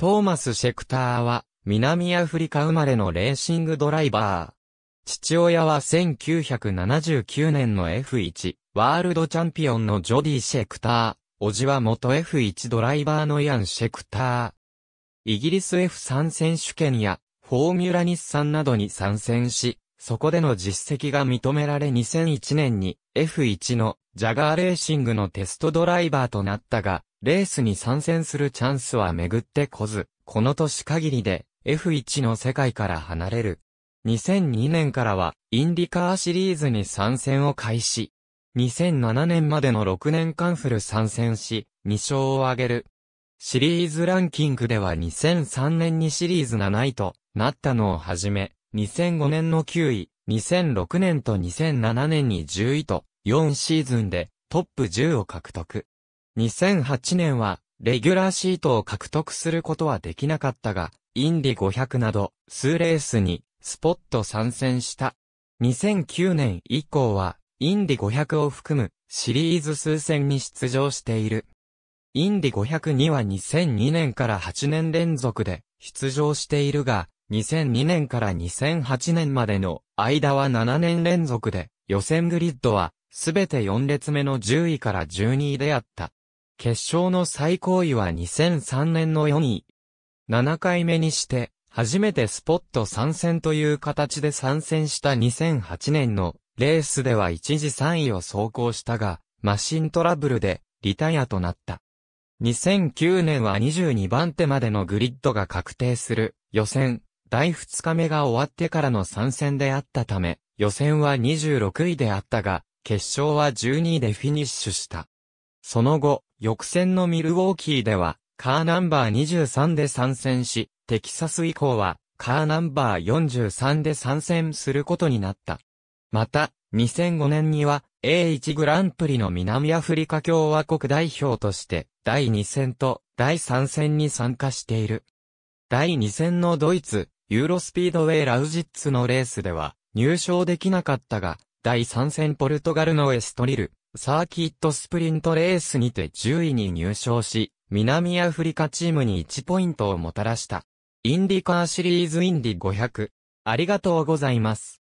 トーマス・シェクターは、南アフリカ生まれのレーシングドライバー。父親は1979年の F1 ワールドチャンピオンのジョディ・シェクター。叔父は元 F1 ドライバーのイアン・シェクター。イギリス F3 選手権やフォーミュラ日産などに参戦し、そこでの実績が認められ2001年に F1 のジャガーレーシングのテストドライバーとなったが、レースに参戦するチャンスは巡ってこず、この年限りで F1 の世界から離れる。2002年からはインディカーシリーズに参戦を開始。2007年までの6年間フル参戦し、2勝を挙げる。シリーズランキングでは2003年にシリーズ7位となったのをはじめ、2005年の9位、2006年と2007年に10位と、4シーズンでトップ10を獲得。2008年は、レギュラーシートを獲得することはできなかったが、インディ500など、数レースに、スポット参戦した。2009年以降は、インディ500を含む、シリーズ数戦に出場している。インディ500には2002年から8年連続で出場しているが、2002年から2008年までの間は7年連続で、予選グリッドは、すべて4列目の10位から12位であった。決勝の最高位は2003年の4位。7回目にして、初めてスポット参戦という形で参戦した2008年のレースでは一時3位を走行したが、マシントラブルでリタイアとなった。2009年は22番手までのグリッドが確定する予選第2日目が終わってからの参戦であったため、予選は26位であったが、決勝は12位でフィニッシュした。その後、翌戦のミルウォーキーでは、カーナンバー23で参戦し、テキサス以降は、カーナンバー43で参戦することになった。また、2005年には、A1 グランプリの南アフリカ共和国代表として、第2戦と第3戦に参加している。第2戦のドイツ、ユーロスピードウェイラウジッツのレースでは入賞できなかったが、第3戦ポルトガルのエストリル、サーキットスプリントレースにて10位に入賞し、南アフリカチームに1ポイントをもたらした。インディカーシリーズインディ500。ありがとうございます。